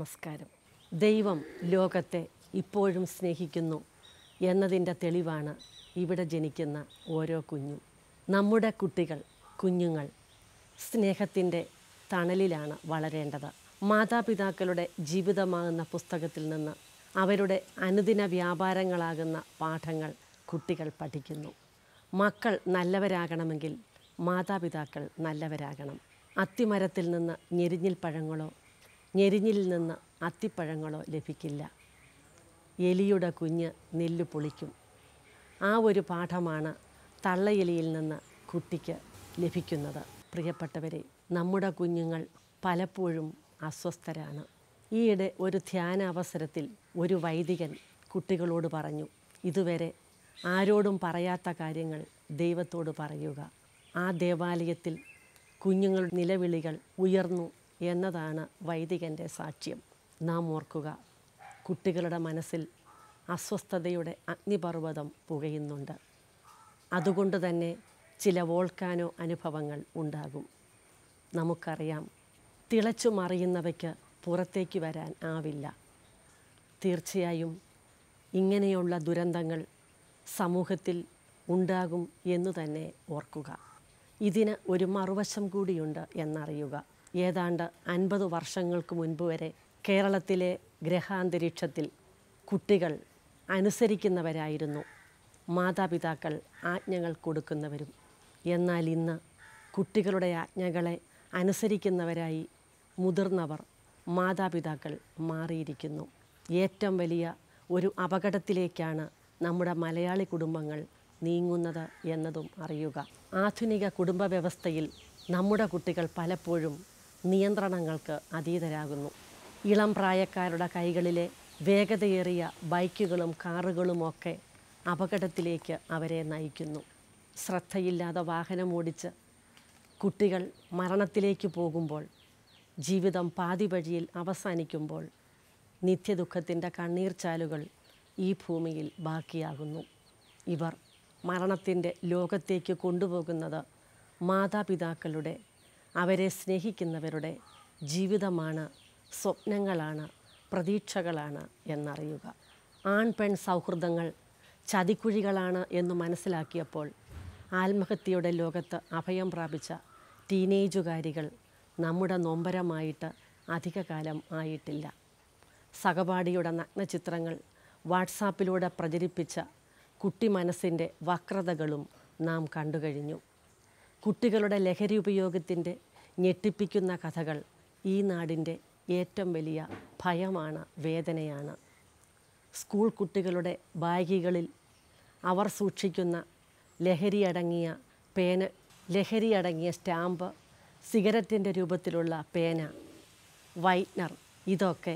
നമസ്കാരം ദൈവം ലോകത്തെ ഇപ്പോഴും സ്നേഹിക്കുന്നു എന്നതിൻ്റെ തെളിവാണ് ഇവിടെ ജനിക്കുന്ന ഓരോ കുഞ്ഞും നമ്മുടെ കുട്ടികൾ കുഞ്ഞുങ്ങൾ സ്നേഹത്തിൻ്റെ തണലിലാണ് വളരേണ്ടത് മാതാപിതാക്കളുടെ ജീവിതമാകുന്ന പുസ്തകത്തിൽ നിന്ന് അവരുടെ അനുദിന വ്യാപാരങ്ങളാകുന്ന പാഠങ്ങൾ കുട്ടികൾ പഠിക്കുന്നു മക്കൾ നല്ലവരാകണമെങ്കിൽ മാതാപിതാക്കൾ നല്ലവരാകണം അത്തിമരത്തിൽ നിന്ന് ഞെരിഞ്ഞിൽ പഴങ്ങളോ ഞെരിഞ്ഞിൽ നിന്ന് അത്തിപ്പഴങ്ങളോ ലഭിക്കില്ല എലിയുടെ കുഞ്ഞ് നെല്ല് പൊളിക്കും ആ ഒരു പാഠമാണ് തള്ളയെലിയിൽ നിന്ന് കുട്ടിക്ക് ലഭിക്കുന്നത് പ്രിയപ്പെട്ടവരെ നമ്മുടെ കുഞ്ഞുങ്ങൾ പലപ്പോഴും അസ്വസ്ഥരാണ് ഈയിടെ ഒരു ധ്യാന അവസരത്തിൽ ഒരു വൈദികൻ കുട്ടികളോട് പറഞ്ഞു ഇതുവരെ ആരോടും പറയാത്ത കാര്യങ്ങൾ ദൈവത്തോട് പറയുക ആ ദേവാലയത്തിൽ കുഞ്ഞുങ്ങളുടെ നിലവിളികൾ ഉയർന്നു എന്നതാണ് വൈദികൻ്റെ സാക്ഷ്യം നാം ഓർക്കുക കുട്ടികളുടെ മനസ്സിൽ അസ്വസ്ഥതയുടെ അഗ്നിപർവ്വതം പുകയുന്നുണ്ട് അതുകൊണ്ട് തന്നെ ചില വോൾക്കാനോ അനുഭവങ്ങൾ ഉണ്ടാകും നമുക്കറിയാം തിളച്ചു മറിയുന്നവയ്ക്ക് പുറത്തേക്ക് വരാൻ ആവില്ല തീർച്ചയായും ഇങ്ങനെയുള്ള ദുരന്തങ്ങൾ സമൂഹത്തിൽ ഉണ്ടാകും എന്നു തന്നെ ഓർക്കുക ഇതിന് ഒരു മറുവശം കൂടിയുണ്ട് എന്നറിയുക ഏതാണ്ട് അൻപത് വർഷങ്ങൾക്ക് മുൻപ് വരെ കേരളത്തിലെ ഗ്രഹാന്തരീക്ഷത്തിൽ കുട്ടികൾ അനുസരിക്കുന്നവരായിരുന്നു മാതാപിതാക്കൾ ആജ്ഞകൾ കൊടുക്കുന്നവരും എന്നാൽ ഇന്ന് കുട്ടികളുടെ ആജ്ഞകളെ അനുസരിക്കുന്നവരായി മുതിർന്നവർ മാതാപിതാക്കൾ മാറിയിരിക്കുന്നു ഏറ്റവും വലിയ ഒരു അപകടത്തിലേക്കാണ് നമ്മുടെ മലയാളി കുടുംബങ്ങൾ നീങ്ങുന്നത് എന്നതും അറിയുക ആധുനിക കുടുംബ വ്യവസ്ഥയിൽ നമ്മുടെ കുട്ടികൾ പലപ്പോഴും നിയന്ത്രണങ്ങൾക്ക് അതീതരാകുന്നു ഇളം പ്രായക്കാരുടെ കൈകളിലെ വേഗതയേറിയ ബൈക്കുകളും കാറുകളുമൊക്കെ അപകടത്തിലേക്ക് അവരെ നയിക്കുന്നു ശ്രദ്ധയില്ലാതെ വാഹനമോടിച്ച് കുട്ടികൾ മരണത്തിലേക്ക് പോകുമ്പോൾ ജീവിതം പാതി വഴിയിൽ അവസാനിക്കുമ്പോൾ നിത്യദുഃഖത്തിൻ്റെ കണ്ണീർച്ചാലുകൾ ഈ ഭൂമിയിൽ ബാക്കിയാകുന്നു ഇവർ മരണത്തിൻ്റെ ലോകത്തേക്ക് കൊണ്ടുപോകുന്നത് മാതാപിതാക്കളുടെ അവരെ സ്നേഹിക്കുന്നവരുടെ ജീവിതമാണ് സ്വപ്നങ്ങളാണ് പ്രതീക്ഷകളാണ് എന്നറിയുക ആൺ പെൺ സൗഹൃദങ്ങൾ ചതിക്കുഴികളാണ് എന്ന് മനസ്സിലാക്കിയപ്പോൾ ആത്മഹത്യയുടെ ലോകത്ത് അഭയം പ്രാപിച്ച ടീനേജുകാരികൾ നമ്മുടെ നൊമ്പരമായിട്ട് അധികകാലം ആയിട്ടില്ല സഹപാഠിയുടെ നഗ്നചിത്രങ്ങൾ വാട്സാപ്പിലൂടെ പ്രചരിപ്പിച്ച കുട്ടി മനസ്സിൻ്റെ വക്രതകളും നാം കണ്ടുകഴിഞ്ഞു കുട്ടികളുടെ ലഹരി ഉപയോഗത്തിൻ്റെ ഞെട്ടിപ്പിക്കുന്ന കഥകൾ ഈ നാടിൻ്റെ ഏറ്റവും വലിയ ഭയമാണ് വേദനയാണ് സ്കൂൾ കുട്ടികളുടെ ബാഗികളിൽ അവർ സൂക്ഷിക്കുന്ന ലഹരിയടങ്ങിയ പേന ലഹരിയടങ്ങിയ സ്റ്റാമ്പ് സിഗരറ്റിൻ്റെ രൂപത്തിലുള്ള പേന വൈറ്റ്നർ ഇതൊക്കെ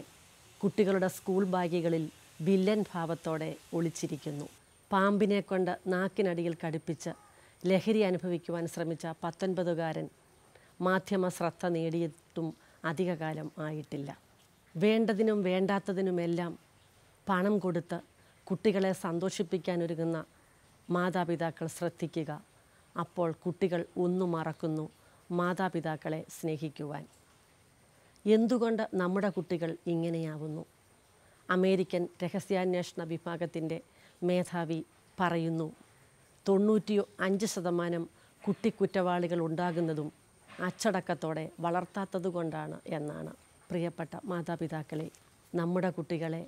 കുട്ടികളുടെ സ്കൂൾ ബാഗികളിൽ വില്ലൻ ഭാവത്തോടെ ഒളിച്ചിരിക്കുന്നു പാമ്പിനെ കൊണ്ട് നാക്കിനടിയിൽ കടുപ്പിച്ച് ലഹരി അനുഭവിക്കുവാൻ ശ്രമിച്ച പത്തൊൻപതുകാരൻ മാധ്യമ ശ്രദ്ധ നേടിയിട്ടും അധികകാലം ആയിട്ടില്ല വേണ്ടതിനും വേണ്ടാത്തതിനുമെല്ലാം പണം കൊടുത്ത് കുട്ടികളെ സന്തോഷിപ്പിക്കാൻ ഒരുങ്ങുന്ന മാതാപിതാക്കൾ ശ്രദ്ധിക്കുക അപ്പോൾ കുട്ടികൾ ഒന്നു മറക്കുന്നു മാതാപിതാക്കളെ സ്നേഹിക്കുവാൻ എന്തുകൊണ്ട് നമ്മുടെ കുട്ടികൾ ഇങ്ങനെയാവുന്നു അമേരിക്കൻ രഹസ്യാന്വേഷണ വിഭാഗത്തിൻ്റെ മേധാവി പറയുന്നു തൊണ്ണൂറ്റി അഞ്ച് ശതമാനം കുട്ടിക്കുറ്റവാളികൾ ഉണ്ടാകുന്നതും അച്ചടക്കത്തോടെ വളർത്താത്തതുകൊണ്ടാണ് എന്നാണ് പ്രിയപ്പെട്ട മാതാപിതാക്കളെ നമ്മുടെ കുട്ടികളെ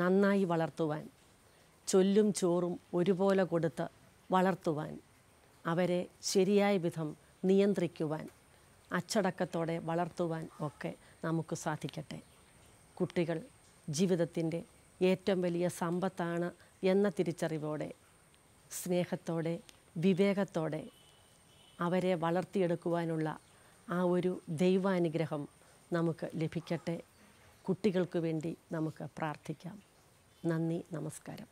നന്നായി വളർത്തുവാൻ ചൊല്ലും ചോറും ഒരുപോലെ കൊടുത്ത് വളർത്തുവാൻ അവരെ ശരിയായ വിധം നിയന്ത്രിക്കുവാൻ അച്ചടക്കത്തോടെ വളർത്തുവാൻ ഒക്കെ നമുക്ക് സാധിക്കട്ടെ കുട്ടികൾ ജീവിതത്തിൻ്റെ ഏറ്റവും വലിയ സമ്പത്താണ് എന്ന തിരിച്ചറിവോടെ സ്നേഹത്തോടെ വിവേകത്തോടെ അവരെ വളർത്തിയെടുക്കുവാനുള്ള ആ ഒരു ദൈവാനുഗ്രഹം നമുക്ക് ലഭിക്കട്ടെ കുട്ടികൾക്ക് വേണ്ടി നമുക്ക് പ്രാർത്ഥിക്കാം നന്ദി നമസ്കാരം